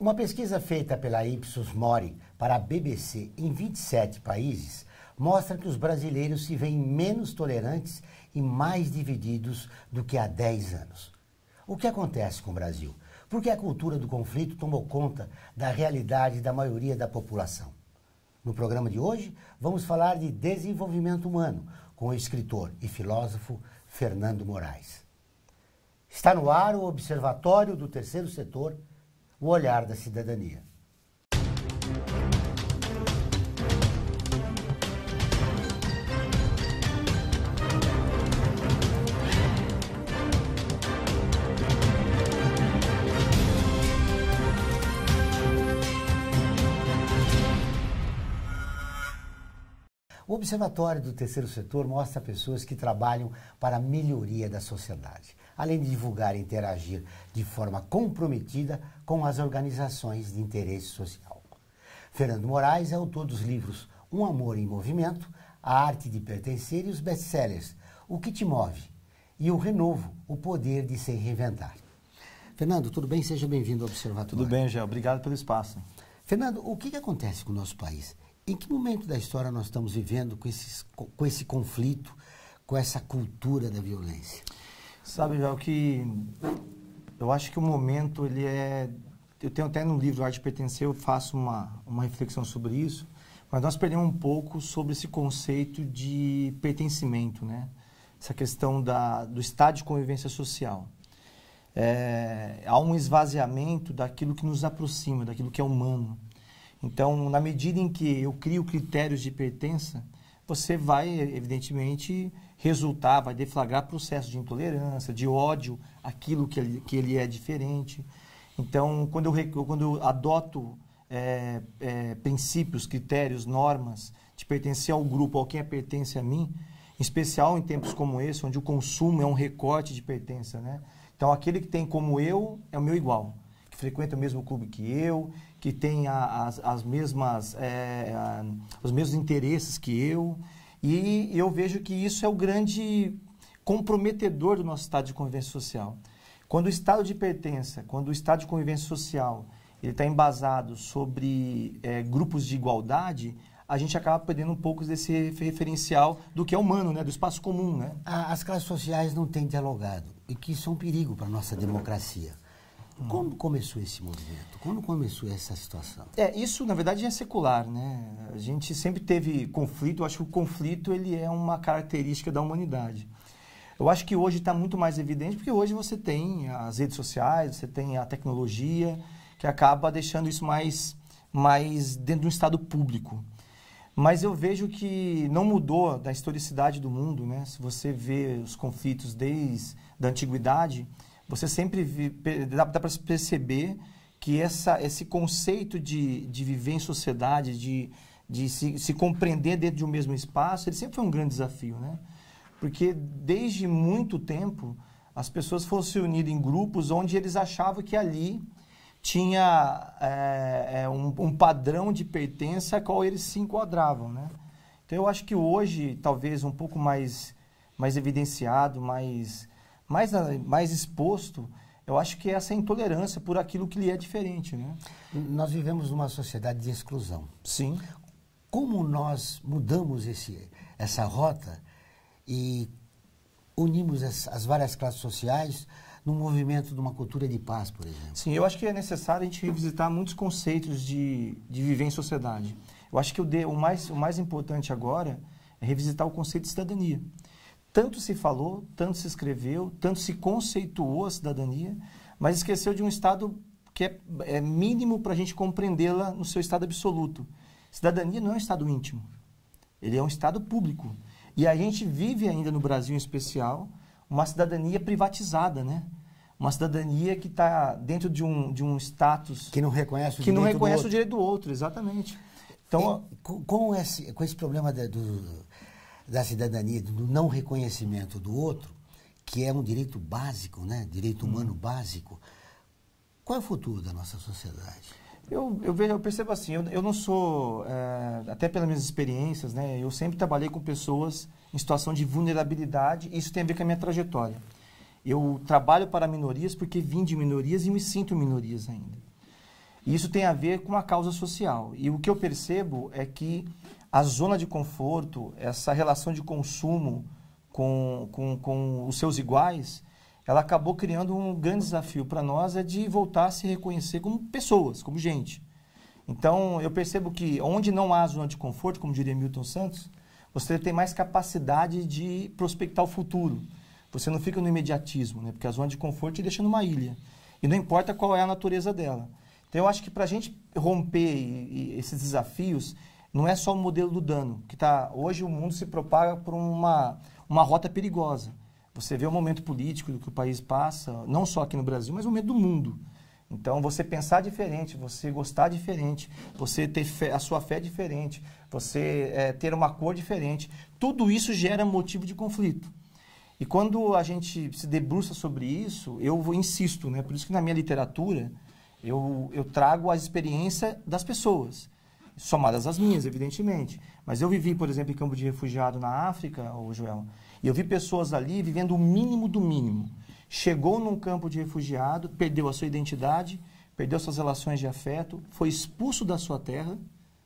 Uma pesquisa feita pela Ipsos Mori para a BBC em 27 países mostra que os brasileiros se veem menos tolerantes e mais divididos do que há 10 anos. O que acontece com o Brasil? Por que a cultura do conflito tomou conta da realidade da maioria da população? No programa de hoje, vamos falar de desenvolvimento humano com o escritor e filósofo Fernando Moraes. Está no ar o Observatório do Terceiro Setor o olhar da cidadania. O Observatório do Terceiro Setor mostra pessoas que trabalham para a melhoria da sociedade além de divulgar e interagir de forma comprometida com as organizações de interesse social. Fernando Moraes é autor dos livros Um Amor em Movimento, A Arte de Pertencer e os best-sellers O que te move e O Renovo, O Poder de se reinventar. Fernando, tudo bem? Seja bem-vindo ao Observatório. Tudo bem, Gel. Obrigado pelo espaço. Fernando, o que, que acontece com o nosso país? Em que momento da história nós estamos vivendo com, esses, com esse conflito, com essa cultura da violência? Sabe, Val, que eu acho que o momento, ele é... Eu tenho até no livro Arte Pertencer, eu faço uma, uma reflexão sobre isso, mas nós perdemos um pouco sobre esse conceito de pertencimento, né? Essa questão da, do estado de convivência social. É, há um esvaziamento daquilo que nos aproxima, daquilo que é humano. Então, na medida em que eu crio critérios de pertença, você vai, evidentemente, resultar, vai deflagrar processo de intolerância, de ódio, aquilo que ele, que ele é diferente. Então, quando eu, quando eu adoto é, é, princípios, critérios, normas de pertencer ao grupo, ao quem pertence a mim, em especial em tempos como esse, onde o consumo é um recorte de pertença, né? Então, aquele que tem como eu é o meu igual, que frequenta o mesmo clube que eu, que tem as, as mesmas, é, os mesmos interesses que eu. E eu vejo que isso é o grande comprometedor do nosso estado de convivência social. Quando o estado de pertença, quando o estado de convivência social ele está embasado sobre é, grupos de igualdade, a gente acaba perdendo um pouco desse referencial do que é humano, né? do espaço comum. Né? As classes sociais não têm dialogado, e que isso é um perigo para a nossa democracia. Como começou esse movimento? Como começou essa situação? É, isso na verdade é secular, né? A gente sempre teve conflito, eu acho que o conflito ele é uma característica da humanidade. Eu acho que hoje está muito mais evidente, porque hoje você tem as redes sociais, você tem a tecnologia, que acaba deixando isso mais, mais dentro de um estado público. Mas eu vejo que não mudou da historicidade do mundo, né? Se você vê os conflitos desde a antiguidade, você sempre vi, dá, dá para perceber que essa, esse conceito de, de viver em sociedade, de, de se, se compreender dentro de um mesmo espaço, ele sempre foi um grande desafio, né? Porque desde muito tempo as pessoas foram se unindo em grupos onde eles achavam que ali tinha é, um, um, padrão de pertença a qual eles se enquadravam, né? Então eu acho que hoje talvez um pouco mais mais evidenciado, mais mais, ah, mais exposto, eu acho que é essa intolerância por aquilo que lhe é diferente. Né? Nós vivemos numa sociedade de exclusão. Sim. Como nós mudamos esse, essa rota e unimos as, as várias classes sociais num movimento de uma cultura de paz, por exemplo? Sim, eu acho que é necessário a gente revisitar muitos conceitos de, de viver em sociedade. Eu acho que o, de, o, mais, o mais importante agora é revisitar o conceito de cidadania tanto se falou, tanto se escreveu, tanto se conceituou a cidadania, mas esqueceu de um Estado que é, é mínimo para a gente compreendê-la no seu estado absoluto. Cidadania não é um estado íntimo, ele é um estado público. E a gente vive ainda no Brasil, em especial, uma cidadania privatizada, né? Uma cidadania que está dentro de um, de um status... Que não reconhece o que direito não reconhece do outro. o direito do outro, exatamente. Então, e, é, com, esse, com esse problema de, do, da cidadania, do não reconhecimento do outro, que é um direito básico, né? direito uhum. humano hum. básico, qual é o futuro da nossa sociedade? Eu, eu, vejo, eu percebo assim, eu, eu não sou, é, até pelas minhas experiências, né, eu sempre trabalhei com pessoas em situação de vulnerabilidade, e isso tem a ver com a minha trajetória. Eu trabalho para minorias porque vim de minorias e me sinto minorias ainda. E isso tem a ver com a causa social. E o que eu percebo é que a zona de conforto, essa relação de consumo com, com, com os seus iguais, ela acabou criando um grande desafio para nós, é de voltar a se reconhecer como pessoas, como gente. Então, eu percebo que onde não há zona de conforto, como diria Milton Santos, você tem mais capacidade de prospectar o futuro. Você não fica no imediatismo, né? porque a zona de conforto te deixa numa ilha. E não importa qual é a natureza dela. Então, eu acho que para a gente romper esses desafios não é só o modelo do dano, que tá, hoje o mundo se propaga por uma, uma rota perigosa. Você vê o momento político do que o país passa, não só aqui no Brasil, mas o momento do mundo. Então, você pensar diferente, você gostar diferente, você ter fé, a sua fé diferente, você é, ter uma cor diferente, tudo isso gera motivo de conflito. E quando a gente se debruça sobre isso, eu insisto, né? por isso que na minha literatura eu, eu trago a experiência das pessoas somadas às minhas, evidentemente. Mas eu vivi, por exemplo, em campo de refugiado na África, o Joel, e eu vi pessoas ali vivendo o mínimo do mínimo. Chegou num campo de refugiado, perdeu a sua identidade, perdeu suas relações de afeto, foi expulso da sua terra,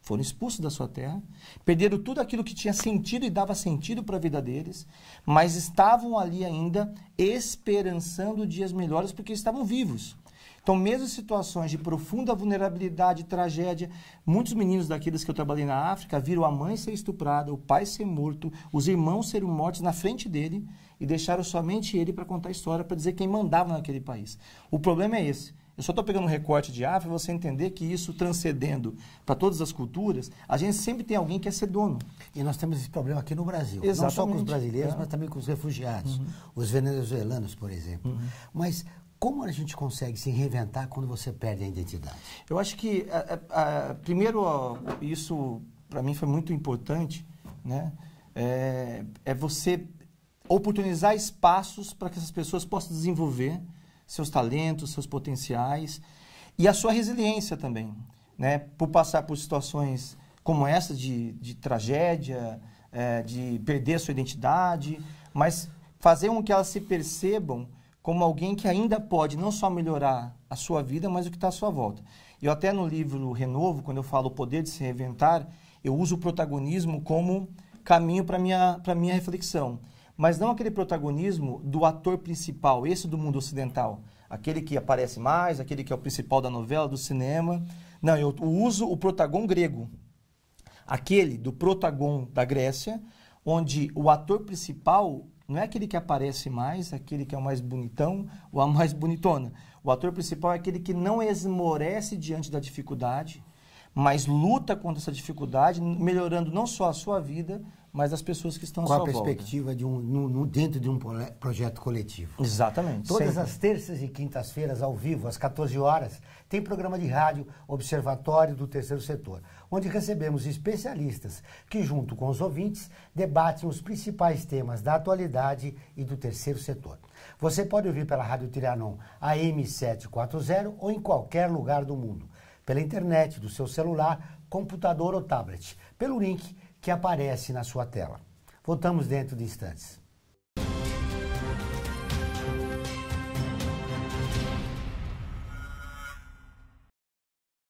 foram expulsos da sua terra, perderam tudo aquilo que tinha sentido e dava sentido para a vida deles, mas estavam ali ainda esperançando dias melhores porque estavam vivos. Então, mesmo situações de profunda vulnerabilidade, tragédia, muitos meninos daqueles que eu trabalhei na África viram a mãe ser estuprada, o pai ser morto, os irmãos serem mortos na frente dele e deixaram somente ele para contar a história, para dizer quem mandava naquele país. O problema é esse. Eu só estou pegando um recorte de África para você entender que isso transcendendo para todas as culturas, a gente sempre tem alguém que é ser dono. E nós temos esse problema aqui no Brasil. Exatamente. Não só com os brasileiros, é. mas tá. também com os refugiados. Uhum. Os venezuelanos, por exemplo. Uhum. Mas como a gente consegue se reinventar quando você perde a identidade? Eu acho que, a, a, primeiro, isso para mim foi muito importante, né? É, é você oportunizar espaços para que essas pessoas possam desenvolver seus talentos, seus potenciais e a sua resiliência também, né? Por passar por situações como essa de, de tragédia, é, de perder a sua identidade, mas fazer com que elas se percebam como alguém que ainda pode não só melhorar a sua vida, mas o que está à sua volta. Eu até no livro Renovo, quando eu falo o poder de se reinventar, eu uso o protagonismo como caminho para minha para minha reflexão, mas não aquele protagonismo do ator principal, esse do mundo ocidental, aquele que aparece mais, aquele que é o principal da novela, do cinema. Não, eu uso o protagon grego, aquele do protagon da Grécia, onde o ator principal não é aquele que aparece mais, é aquele que é o mais bonitão ou a mais bonitona. O ator principal é aquele que não esmorece diante da dificuldade, mas luta contra essa dificuldade, melhorando não só a sua vida, mas as pessoas que estão Com à sua volta. Com a perspectiva volta. de um, no, no, dentro de um projeto coletivo. Exatamente. Todas sempre. as terças e quintas-feiras, ao vivo, às 14 horas, tem programa de rádio Observatório do Terceiro Setor onde recebemos especialistas que, junto com os ouvintes, debatem os principais temas da atualidade e do terceiro setor. Você pode ouvir pela Rádio Tiranon AM 740 ou em qualquer lugar do mundo, pela internet, do seu celular, computador ou tablet, pelo link que aparece na sua tela. Voltamos dentro de instantes.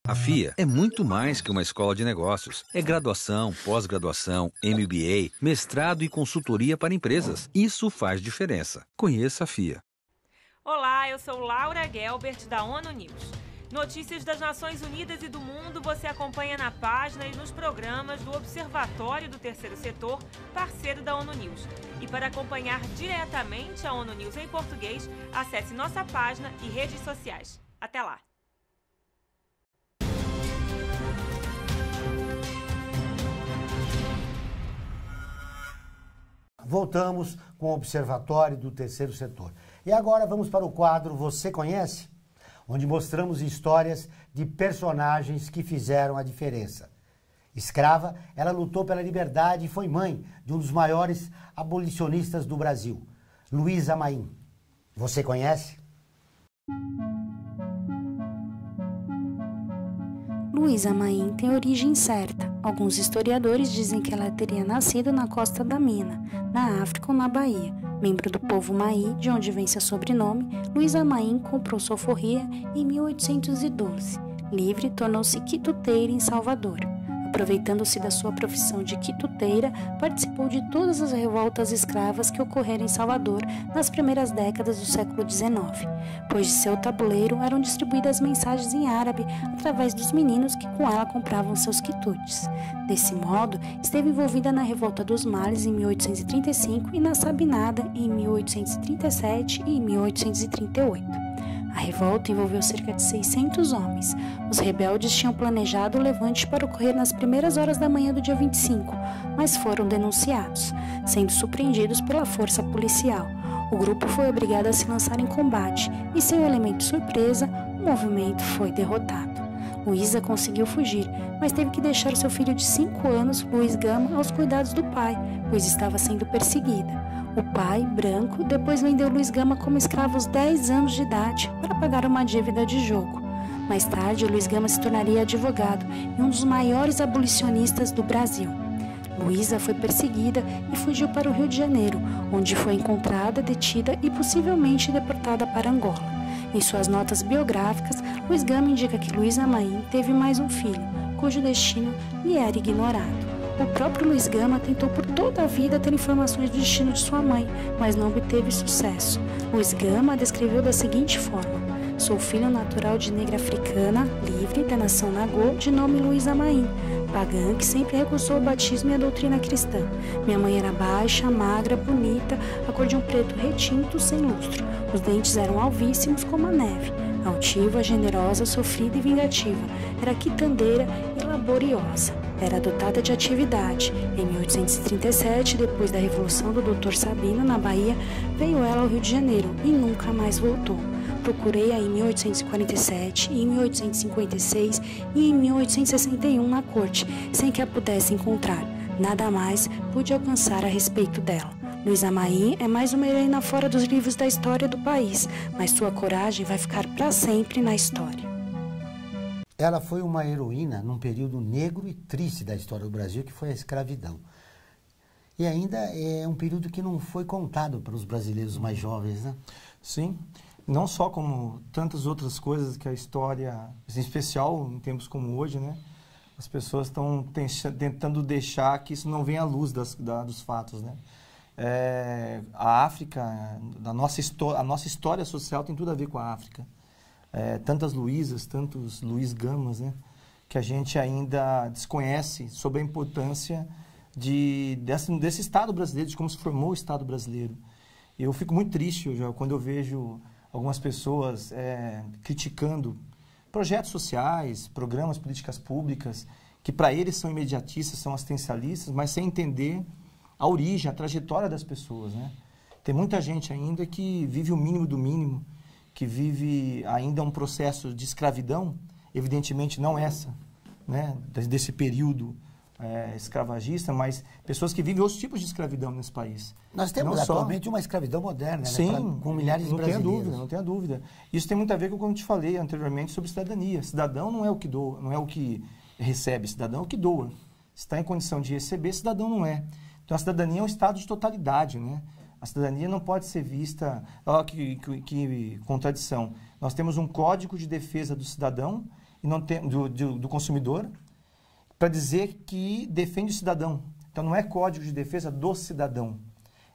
A FIA é muito mais que uma escola de negócios. É graduação, pós-graduação, MBA, mestrado e consultoria para empresas. Isso faz diferença. Conheça a FIA. Olá, eu sou Laura Gelbert da ONU News. Notícias das Nações Unidas e do mundo você acompanha na página e nos programas do Observatório do Terceiro Setor, parceiro da ONU News. E para acompanhar diretamente a ONU News em português, acesse nossa página e redes sociais. Até lá! Voltamos com o Observatório do Terceiro Setor. E agora vamos para o quadro Você Conhece? Onde mostramos histórias de personagens que fizeram a diferença. Escrava, ela lutou pela liberdade e foi mãe de um dos maiores abolicionistas do Brasil, Luísa Maim. Você conhece? Luísa Maim tem origem certa. Alguns historiadores dizem que ela teria nascido na costa da Mina, na África ou na Bahia. Membro do povo Maí, de onde vem seu sobrenome, Luísa Maim comprou sua forria em 1812. Livre, tornou-se quituteira em Salvador. Aproveitando-se da sua profissão de quituteira, participou de todas as revoltas escravas que ocorreram em Salvador nas primeiras décadas do século XIX, pois de seu tabuleiro eram distribuídas mensagens em árabe através dos meninos que com ela compravam seus quitutes. Desse modo, esteve envolvida na Revolta dos Males em 1835 e na Sabinada em 1837 e 1838. A revolta envolveu cerca de 600 homens. Os rebeldes tinham planejado o levante para ocorrer nas primeiras horas da manhã do dia 25, mas foram denunciados, sendo surpreendidos pela força policial. O grupo foi obrigado a se lançar em combate e, sem o elemento surpresa, o movimento foi derrotado. Luísa conseguiu fugir, mas teve que deixar seu filho de 5 anos, Luiz Gama, aos cuidados do pai, pois estava sendo perseguida. O pai, branco, depois vendeu Luiz Gama como escravo aos 10 anos de idade para pagar uma dívida de jogo. Mais tarde, Luiz Gama se tornaria advogado e um dos maiores abolicionistas do Brasil. Luísa foi perseguida e fugiu para o Rio de Janeiro, onde foi encontrada, detida e possivelmente deportada para Angola. Em suas notas biográficas, Luiz Gama indica que Luísa Maim teve mais um filho, cujo destino lhe era ignorado. O próprio Luiz Gama tentou por toda a vida ter informações do destino de sua mãe, mas não obteve sucesso. Luiz Gama a descreveu da seguinte forma: Sou filho natural de negra africana, livre, da nação Nagô, de nome Luiz Amaim, pagã que sempre recusou o batismo e a doutrina cristã. Minha mãe era baixa, magra, bonita, a cor de um preto retinto, sem lustro. Os dentes eram alvíssimos como a neve. Altiva, generosa, sofrida e vingativa. Era quitandeira e laboriosa era dotada de atividade. Em 1837, depois da revolução do Dr. Sabino na Bahia, veio ela ao Rio de Janeiro e nunca mais voltou. Procurei-a em 1847, em 1856 e em 1861 na corte, sem que a pudesse encontrar. Nada mais pude alcançar a respeito dela. Luísa Maim é mais uma Helena fora dos livros da história do país, mas sua coragem vai ficar para sempre na história. Ela foi uma heroína num período negro e triste da história do Brasil, que foi a escravidão. E ainda é um período que não foi contado para os brasileiros mais jovens, né? Sim, não só como tantas outras coisas que a história, em especial em tempos como hoje, né? As pessoas estão tentando deixar que isso não venha à luz das, da, dos fatos, né? É, a África, a nossa, a nossa história social tem tudo a ver com a África é, tantas Luísas, tantos Luiz Gamas, né? que a gente ainda desconhece sobre a importância de, desse, desse Estado brasileiro, de como se formou o Estado brasileiro. Eu fico muito triste eu, quando eu vejo algumas pessoas é, criticando projetos sociais, programas, políticas públicas, que para eles são imediatistas, são assistencialistas, mas sem entender a origem, a trajetória das pessoas. Né? Tem muita gente ainda que vive o mínimo do mínimo, que vive ainda é um processo de escravidão, evidentemente não essa, né, desse período é, escravagista, mas pessoas que vivem outros tipos de escravidão nesse país. Nós temos não atualmente só... uma escravidão moderna, Sim, né, pra, com milhares de brasileiros. Não tenha dúvida, não tenha dúvida. Isso tem muito a ver com o que eu te falei anteriormente sobre cidadania. Cidadão não é o que doa, não é o que recebe, cidadão é o que doa. Está em condição de receber, cidadão não é. Então a cidadania é um estado de totalidade, né? A cidadania não pode ser vista. Olha que, que, que, contradição. Nós temos um código de defesa do cidadão e não tem, do, do, do consumidor para dizer que defende o cidadão. Então não é código de defesa do cidadão.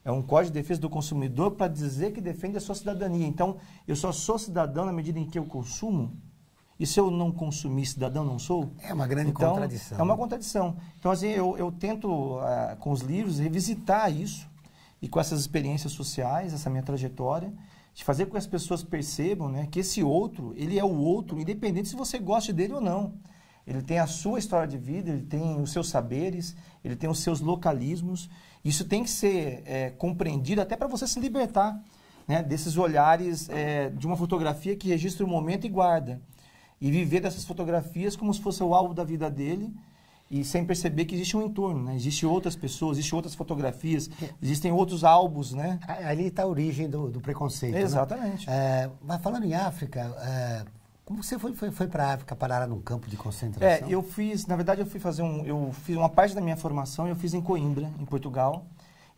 É um código de defesa do consumidor para dizer que defende a sua cidadania. Então eu só sou cidadão na medida em que eu consumo. E se eu não consumir cidadão, não sou? É uma grande então, contradição. É uma contradição. Então, assim, eu, eu tento, uh, com os livros, revisitar isso e com essas experiências sociais, essa minha trajetória, de fazer com que as pessoas percebam né, que esse outro, ele é o outro, independente se você goste dele ou não. Ele tem a sua história de vida, ele tem os seus saberes, ele tem os seus localismos. Isso tem que ser é, compreendido até para você se libertar né, desses olhares é, de uma fotografia que registra o momento e guarda. E viver dessas fotografias como se fosse o alvo da vida dele e sem perceber que existe um entorno, né? Existem outras pessoas, existem outras fotografias, é. existem outros álbuns, né? Ali está a origem do, do preconceito. Né? Exatamente. Né? É, mas falando em África, é, como você foi, foi, foi para a África parar num campo de concentração? É, eu fiz, na verdade, eu fui fazer um, eu fiz uma parte da minha formação eu fiz em Coimbra, em Portugal.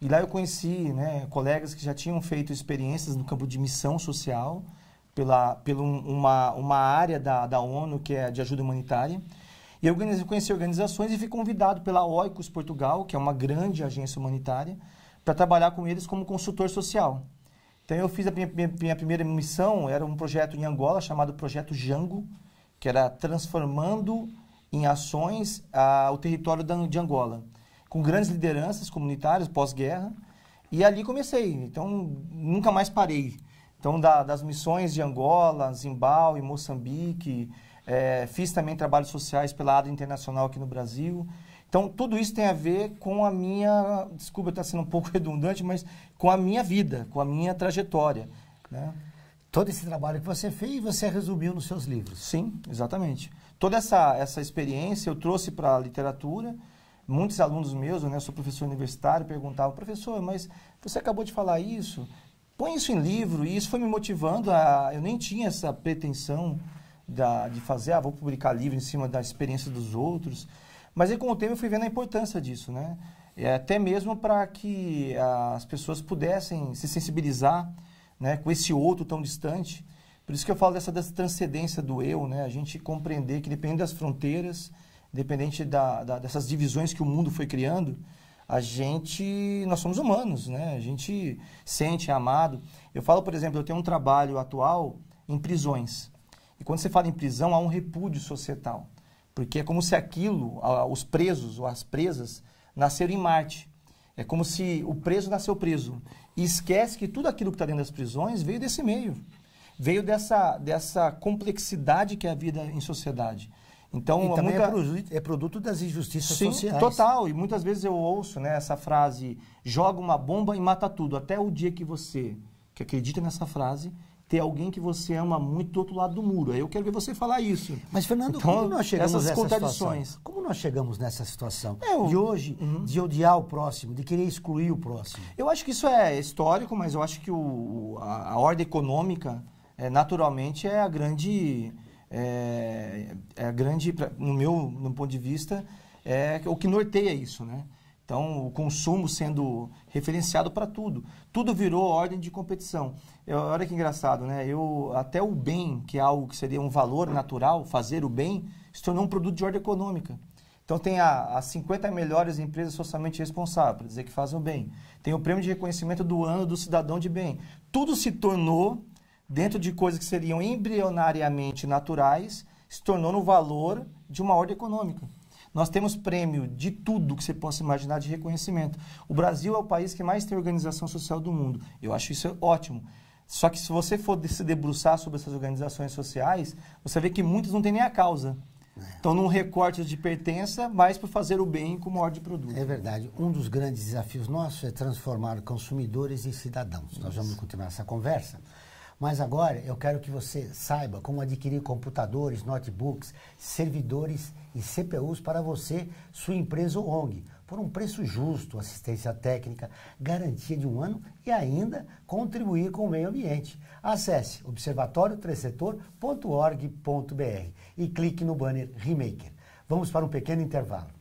E lá eu conheci, né, colegas que já tinham feito experiências no campo de missão social pela, pela um, uma, uma área da, da ONU que é de ajuda humanitária. E eu conheci organizações e fui convidado pela Oicos Portugal, que é uma grande agência humanitária, para trabalhar com eles como consultor social. Então eu fiz a minha, minha, primeira missão, era um projeto em Angola chamado Projeto Jango, que era transformando em ações a, o território de Angola, com grandes lideranças comunitárias pós-guerra. E ali comecei, então nunca mais parei. Então da, das missões de Angola, Zimbábue, Moçambique, é, fiz também trabalhos sociais pela ADA internacional aqui no Brasil. Então, tudo isso tem a ver com a minha. Desculpa está sendo um pouco redundante, mas com a minha vida, com a minha trajetória. Né? Todo esse trabalho que você fez, você resumiu nos seus livros. Sim, exatamente. Toda essa, essa experiência eu trouxe para a literatura. Muitos alunos meus, né, eu sou professor universitário, perguntavam, professor, mas você acabou de falar isso, põe isso em livro, e isso foi me motivando. A, eu nem tinha essa pretensão da, de fazer, ah, vou publicar livro em cima da experiência dos outros. Mas aí, com o tempo, eu fui vendo a importância disso, né? É, até mesmo para que as pessoas pudessem se sensibilizar né, com esse outro tão distante. Por isso que eu falo dessa, dessa transcendência do eu, né? A gente compreender que, dependendo das fronteiras, dependente da, da, dessas divisões que o mundo foi criando, a gente, nós somos humanos, né? A gente sente, é amado. Eu falo, por exemplo, eu tenho um trabalho atual em prisões. E quando você fala em prisão, há um repúdio societal. Porque é como se aquilo, os presos ou as presas, nasceram em Marte. É como se o preso nasceu preso. E esquece que tudo aquilo que está dentro das prisões veio desse meio. Veio dessa, dessa complexidade que é a vida em sociedade. Então, é muita... é, produto, é, produto, das injustiças Sim, sociais. total. E muitas vezes eu ouço né, essa frase: joga uma bomba e mata tudo. Até o dia que você, que acredita nessa frase, ter alguém que você ama muito do outro lado do muro. Aí eu quero ver você falar isso. Mas, Fernando, então, como nós chegamos essas nessa contradições. Situação? Como nós chegamos nessa situação? É, eu, de hoje, uhum. de odiar o próximo, de querer excluir o próximo. Eu acho que isso é histórico, mas eu acho que o, a, a ordem econômica, é, naturalmente, é a grande... É, é a grande, no meu no ponto de vista, é o que norteia isso, né? Então, o consumo sendo referenciado para tudo. Tudo virou ordem de competição. Eu, é, olha que engraçado, né? Eu, até o bem, que é algo que seria um valor natural, fazer o bem, se tornou um produto de ordem econômica. Então, tem as 50 melhores empresas socialmente responsáveis, para dizer que fazem o bem. Tem o prêmio de reconhecimento do ano do cidadão de bem. Tudo se tornou, dentro de coisas que seriam embrionariamente naturais, se tornou no valor de uma ordem econômica. Nós temos prêmio de tudo que você possa imaginar de reconhecimento. O Brasil é o país que mais tem organização social do mundo. Eu acho isso ótimo. Só que se você for se debruçar sobre essas organizações sociais, você vê que muitas não têm nem a causa. Estão num recorte de pertença, mas para fazer o bem com maior de produto. É verdade. Um dos grandes desafios nossos é transformar consumidores em cidadãos. Isso. Nós vamos continuar essa conversa. Mas agora eu quero que você saiba como adquirir computadores, notebooks, servidores e CPUs para você, sua empresa ou ONG, por um preço justo, assistência técnica, garantia de um ano e ainda contribuir com o meio ambiente. Acesse observatório3setor.org.br e clique no banner Remaker. Vamos para um pequeno intervalo.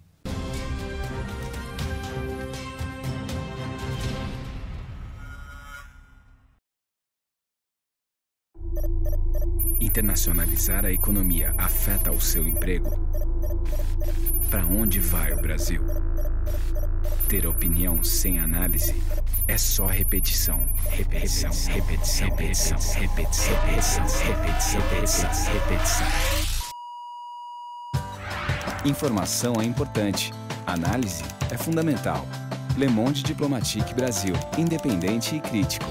internacionalizar a economia afeta o seu emprego? Para onde vai o Brasil? Ter opinião sem análise é só repetição, repetição, repetição, repetição, repetição, repetição, repetição, repetição, repetição. Informação é importante, análise é fundamental. Le Monde Diplomatique Brasil, independente e crítico.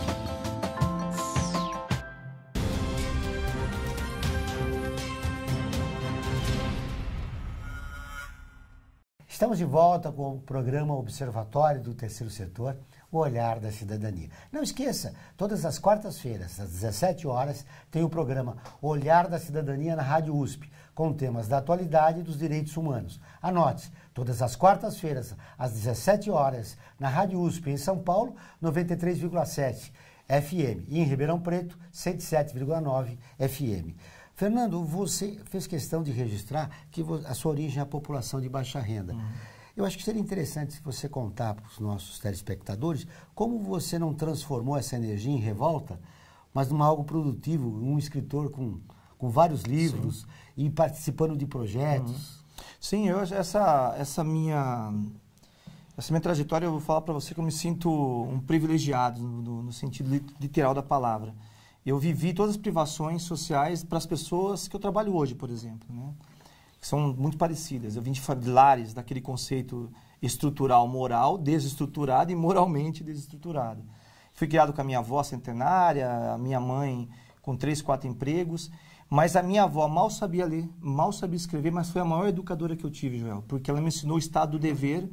Estamos de volta com o programa Observatório do Terceiro Setor, o Olhar da Cidadania. Não esqueça, todas as quartas-feiras, às 17 horas, tem o programa Olhar da Cidadania na Rádio USP, com temas da atualidade e dos direitos humanos. Anote, todas as quartas-feiras, às 17 horas, na Rádio USP em São Paulo, 93,7 FM e em Ribeirão Preto, 107,9 FM. Fernando, você fez questão de registrar que a sua origem é a população de baixa renda. Uhum. Eu acho que seria interessante se você contar para os nossos telespectadores como você não transformou essa energia em revolta, mas em algo produtivo, um escritor com, com vários livros Sim. e participando de projetos. Uhum. Sim, eu, essa, essa minha essa minha trajetória, eu vou falar para você que eu me sinto um privilegiado, no, no sentido literal da palavra eu vivi todas as privações sociais para as pessoas que eu trabalho hoje, por exemplo, né? que são muito parecidas. Eu vim de lares daquele conceito estrutural moral, desestruturado e moralmente desestruturado. Fui criado com a minha avó centenária, a minha mãe com três, quatro empregos, mas a minha avó mal sabia ler, mal sabia escrever, mas foi a maior educadora que eu tive, Joel, porque ela me ensinou o estado do dever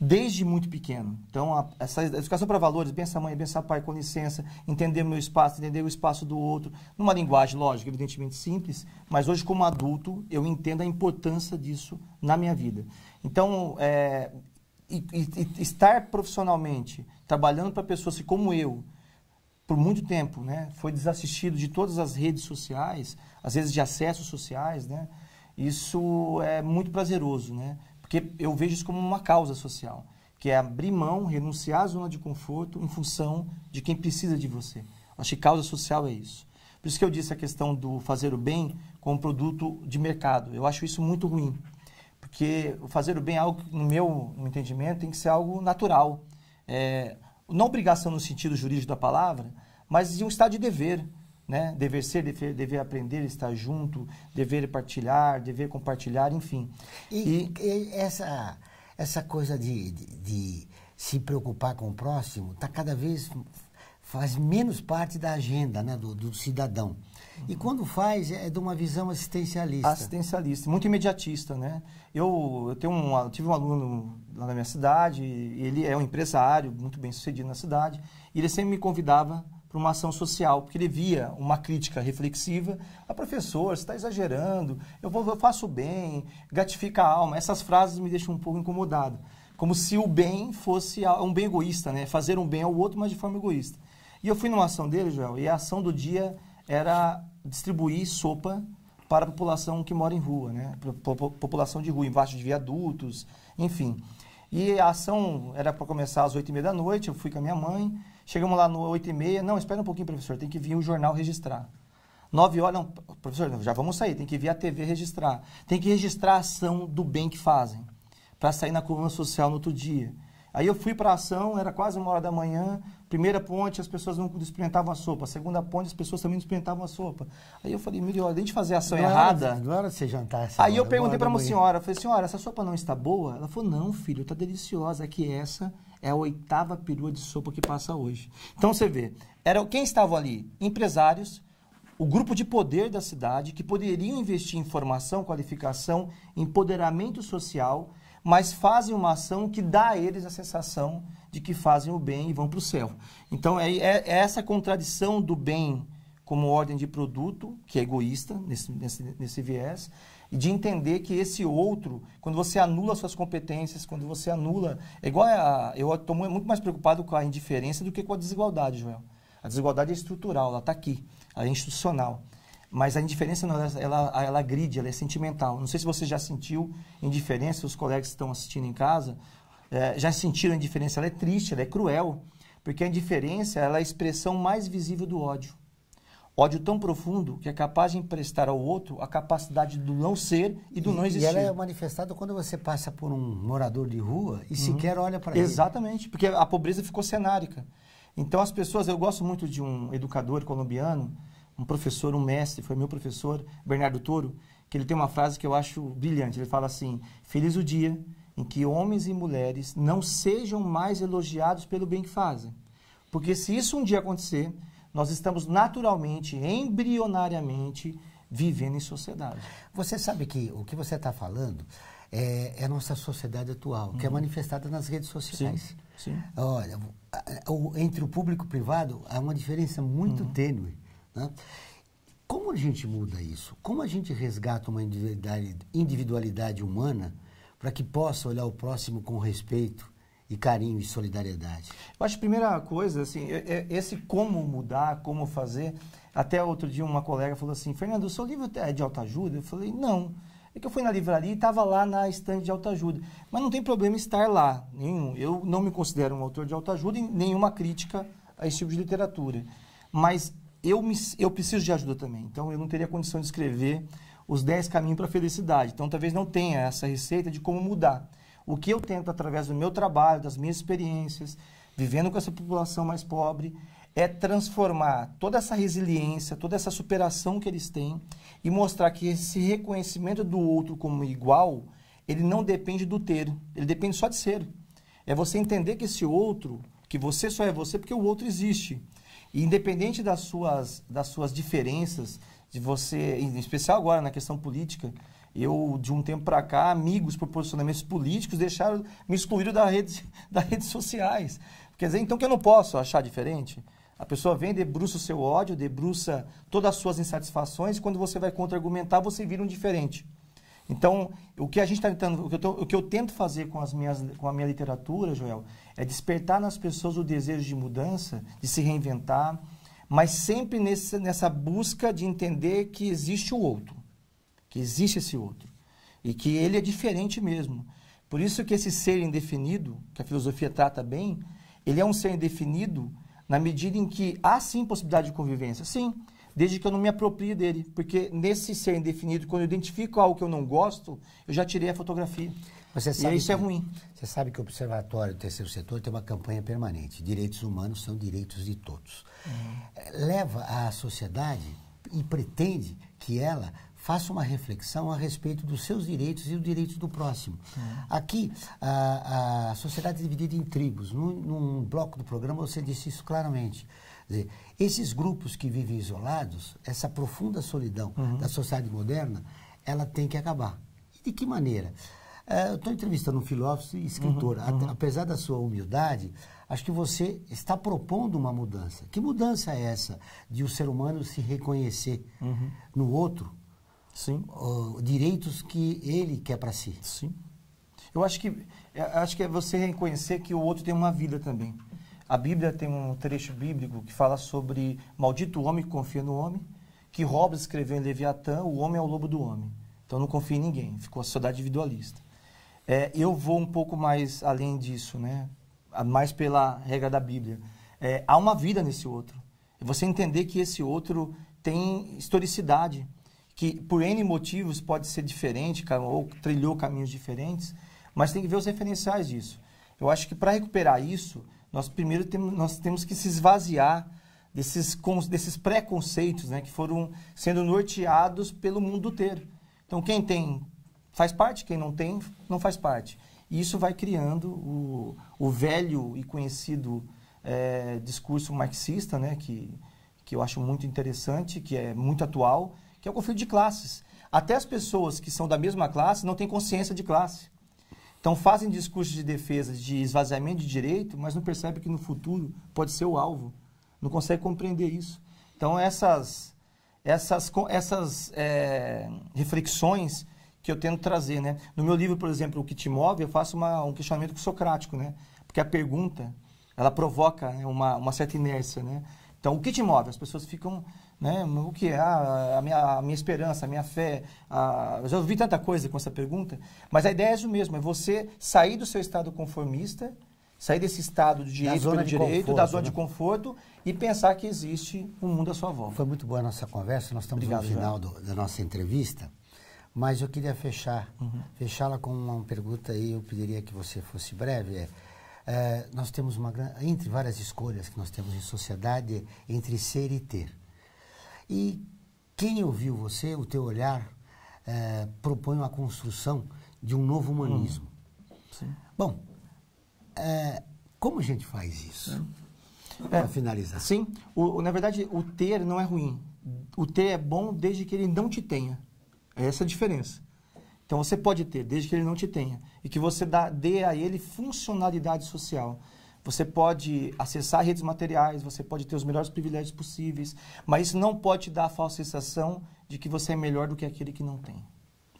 desde muito pequeno. Então, a, essa educação para valores, benção mãe, benção pai, com licença, entender meu espaço, entender o espaço do outro, numa linguagem, lógica, evidentemente simples, mas hoje, como adulto, eu entendo a importância disso na minha vida. Então, é, e, e, estar profissionalmente trabalhando para pessoas que, como eu, por muito tempo, né, foi desassistido de todas as redes sociais, às vezes de acessos sociais, né, isso é muito prazeroso, né? Porque eu vejo isso como uma causa social, que é abrir mão, renunciar à zona de conforto em função de quem precisa de você. Acho que causa social é isso. Por isso que eu disse a questão do fazer o bem como produto de mercado. Eu acho isso muito ruim. Porque fazer o bem é algo que, no meu entendimento, tem que ser algo natural. É, não obrigação no sentido jurídico da palavra, mas de um estado de dever né? Dever ser, dever, dever, aprender, estar junto, dever partilhar, dever compartilhar, enfim. E, e, e essa, essa coisa de, de, de, se preocupar com o próximo está cada vez faz menos parte da agenda né, do, do cidadão. Uhum. E quando faz, é de uma visão assistencialista. Assistencialista, muito imediatista, né? Eu, eu, tenho um, eu tive um aluno lá na minha cidade, ele é um empresário muito bem sucedido na cidade, e ele sempre me convidava para uma ação social, porque ele via uma crítica reflexiva. A ah, professora você está exagerando, eu, vou, eu faço bem, gratifica a alma. Essas frases me deixam um pouco incomodado. Como se o bem fosse um bem egoísta, né? Fazer um bem ao outro, mas de forma egoísta. E eu fui numa ação dele, Joel, e a ação do dia era distribuir sopa para a população que mora em rua, né? População de rua, embaixo de viadutos, enfim. E a ação era para começar às oito e meia da noite, eu fui com a minha mãe, Chegamos lá no 8 e meia, não, espera um pouquinho, professor, tem que vir o jornal registrar. 9 horas, não, professor, já vamos sair, tem que vir a TV registrar. Tem que registrar a ação do bem que fazem, para sair na coluna social no outro dia. Aí eu fui para a ação, era quase uma hora da manhã, primeira ponte as pessoas não experimentavam a sopa, segunda ponte as pessoas também não experimentavam a sopa. Aí eu falei, melhor, além de fazer a ação não errada... Agora você jantar essa Aí hora, eu perguntei para uma senhora, falei, senhora, essa sopa não está boa? Ela falou, não, filho, está deliciosa, é que essa é a oitava perua de sopa que passa hoje. Então você vê, era quem estava ali? Empresários, o grupo de poder da cidade, que poderiam investir em formação, qualificação, empoderamento social, mas fazem uma ação que dá a eles a sensação de que fazem o bem e vão para o céu. Então é, é, é, essa contradição do bem como ordem de produto, que é egoísta nesse, nesse, nesse viés, e de entender que esse outro, quando você anula suas competências, quando você anula. É igual a. Eu estou muito mais preocupado com a indiferença do que com a desigualdade, Joel. A desigualdade é estrutural, ela está aqui, ela é institucional. Mas a indiferença, não, ela, ela, ela agride, ela é sentimental. Não sei se você já sentiu indiferença, os colegas que estão assistindo em casa é, já sentiram indiferença. Ela é triste, ela é cruel, porque a indiferença ela é a expressão mais visível do ódio. Ódio tão profundo que é capaz de emprestar ao outro a capacidade do não ser e do e, não existir. E ela é manifestada quando você passa por um morador de rua e uhum. sequer olha para ele. Exatamente, porque a pobreza ficou cenárica. Então as pessoas, eu gosto muito de um educador colombiano, um professor, um mestre, foi meu professor, Bernardo Toro, que ele tem uma frase que eu acho brilhante. Ele fala assim: Feliz o dia em que homens e mulheres não sejam mais elogiados pelo bem que fazem. Porque se isso um dia acontecer, nós estamos naturalmente, embrionariamente, vivendo em sociedade. Você sabe que o que você está falando é, é, a nossa sociedade atual, uhum. que é uhum. manifestada nas redes sociais. Sim, sim. Olha, entre o público e o privado há uma diferença muito uhum. tênue. Né? Como a gente muda isso? Como a gente resgata uma individualidade, individualidade humana para que possa olhar o próximo com respeito, e carinho e solidariedade? Eu acho que a primeira coisa, assim, é, é esse como mudar, como fazer. Até outro dia uma colega falou assim, Fernando, o seu livro é de autoajuda? Eu falei, não. É que eu fui na livraria e estava lá na estante de autoajuda. Mas não tem problema estar lá, nenhum. Eu não me considero um autor de autoajuda e nenhuma crítica a esse tipo de literatura. Mas eu, me, eu preciso de ajuda também. Então, eu não teria condição de escrever os 10 caminhos para a felicidade. Então, talvez não tenha essa receita de como mudar o que eu tento, através do meu trabalho, das minhas experiências, vivendo com essa população mais pobre, é transformar toda essa resiliência, toda essa superação que eles têm e mostrar que esse reconhecimento do outro como igual, ele não depende do ter, ele depende só de ser. É você entender que esse outro, que você só é você porque o outro existe. E independente das suas, das suas diferenças, de você, em especial agora na questão política, eu, de um tempo para cá, amigos por posicionamentos políticos deixaram, me excluíram da rede, das redes sociais. Quer dizer, então que eu não posso achar diferente? A pessoa vem, debruça o seu ódio, debruça todas as suas insatisfações, e quando você vai contra-argumentar, você vira um diferente. Então, o que a gente está tentando, o que, eu tô, o que eu tento fazer com, as minhas, com a minha literatura, Joel, é despertar nas pessoas o desejo de mudança, de se reinventar, mas sempre nesse, nessa busca de entender que existe o outro que existe esse outro e que ele é diferente mesmo. Por isso que esse ser indefinido, que a filosofia trata bem, ele é um ser indefinido na medida em que há sim possibilidade de convivência, sim, desde que eu não me aproprie dele, porque nesse ser indefinido, quando eu identifico algo que eu não gosto, eu já tirei a fotografia. Você sabe e isso é que, é ruim. Você sabe que o Observatório do Terceiro Setor tem uma campanha permanente. Direitos humanos são direitos de todos. Hum. Leva a sociedade e pretende que ela faça uma reflexão a respeito dos seus direitos e os direitos do próximo. Uhum. Aqui, a, a, sociedade é dividida em tribos. Num, num, bloco do programa você disse isso claramente. Dizer, esses grupos que vivem isolados, essa profunda solidão uhum. da sociedade moderna, ela tem que acabar. E de que maneira? Uh, é, estou entrevistando um filósofo e escritor. Uhum, uhum. Apesar da sua humildade, acho que você está propondo uma mudança. Que mudança é essa de o um ser humano se reconhecer uhum. no outro Sim. Uh, direitos que ele quer para si. Sim. Eu acho que acho que é você reconhecer que o outro tem uma vida também. A Bíblia tem um trecho bíblico que fala sobre maldito o homem que confia no homem, que Hobbes escreveu em Leviatã, o homem é o lobo do homem. Então não confia em ninguém, ficou a sociedade individualista. É, eu vou um pouco mais além disso, né? mais pela regra da Bíblia. É, há uma vida nesse outro. É você entender que esse outro tem historicidade, que por N motivos pode ser diferente ou trilhou caminhos diferentes, mas tem que ver os referenciais disso. Eu acho que para recuperar isso, nós primeiro temos, nós temos que se esvaziar desses, desses preconceitos né, que foram sendo norteados pelo mundo inteiro. Então, quem tem faz parte, quem não tem não faz parte. E isso vai criando o, o velho e conhecido é, discurso marxista, né, que, que eu acho muito interessante, que é muito atual, que é o conflito de classes. Até as pessoas que são da mesma classe não têm consciência de classe. Então fazem discursos de defesa de esvaziamento de direito, mas não percebem que no futuro pode ser o alvo. Não consegue compreender isso. Então essas, essas, essas é, reflexões que eu tento trazer, né? No meu livro, por exemplo, O Que Te Move, eu faço uma, um questionamento socrático, né? Porque a pergunta, ela provoca né, uma, uma certa inércia, né? Então, o que te move? As pessoas ficam né? O que é ah, a, minha, a minha esperança, a minha fé? A... Eu já ouvi tanta coisa com essa pergunta, mas a ideia é o mesmo: é você sair do seu estado conformista, sair desse estado de direito pelo direito, conforto, da zona né? de conforto e pensar que existe um mundo à sua volta. Foi muito boa a nossa conversa, nós estamos Obrigado, no final do, da nossa entrevista, mas eu queria fechar, uhum. fechá-la com uma pergunta aí, eu pediria que você fosse breve. É, é, nós temos uma entre várias escolhas que nós temos em sociedade entre ser e ter. E quem ouviu você, o teu olhar, é, propõe uma construção de um novo humanismo. Hum, sim. Bom, é, como a gente faz isso? É. Para finalizar. Sim, o, na verdade, o ter não é ruim. O ter é bom desde que ele não te tenha. é essa a diferença. Então você pode ter, desde que ele não te tenha. E que você dá, dê a ele funcionalidade social. Você pode acessar redes materiais, você pode ter os melhores privilégios possíveis, mas isso não pode te dar a falsa sensação de que você é melhor do que aquele que não tem.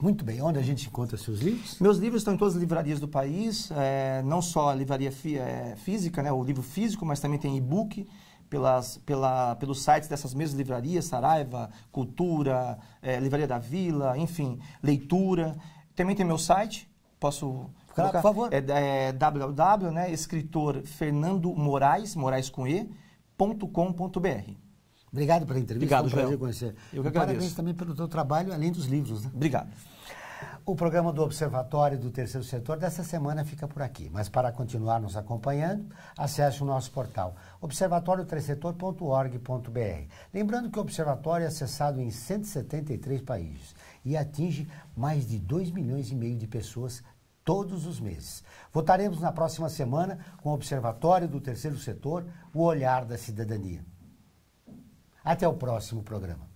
Muito bem. Onde a gente encontra seus livros? Meus livros estão em todas as livrarias do país, é, não só a livraria fí é, física, né, o livro físico, mas também tem e-book pelas, pela, pelos sites dessas mesmas livrarias, Saraiva, Cultura, é, Livraria da Vila, enfim, Leitura. Também tem meu site, posso Claro, por favor. É, é www, né, escritor Fernando Moraes, Moraes com E, ponto com, ponto BR. Obrigado pela entrevista. Obrigado, é Joel. Conhecer. Eu que agradeço. Parabéns também pelo teu trabalho, além dos livros. Né? Obrigado. O programa do Observatório do Terceiro Setor dessa semana fica por aqui, mas para continuar nos acompanhando, acesse o nosso portal observatório3setor.org.br. Lembrando que o Observatório é acessado em 173 países e atinge mais de 2 milhões e meio de pessoas todos os meses. Votaremos na próxima semana com o Observatório do Terceiro Setor, o Olhar da Cidadania. Até o próximo programa.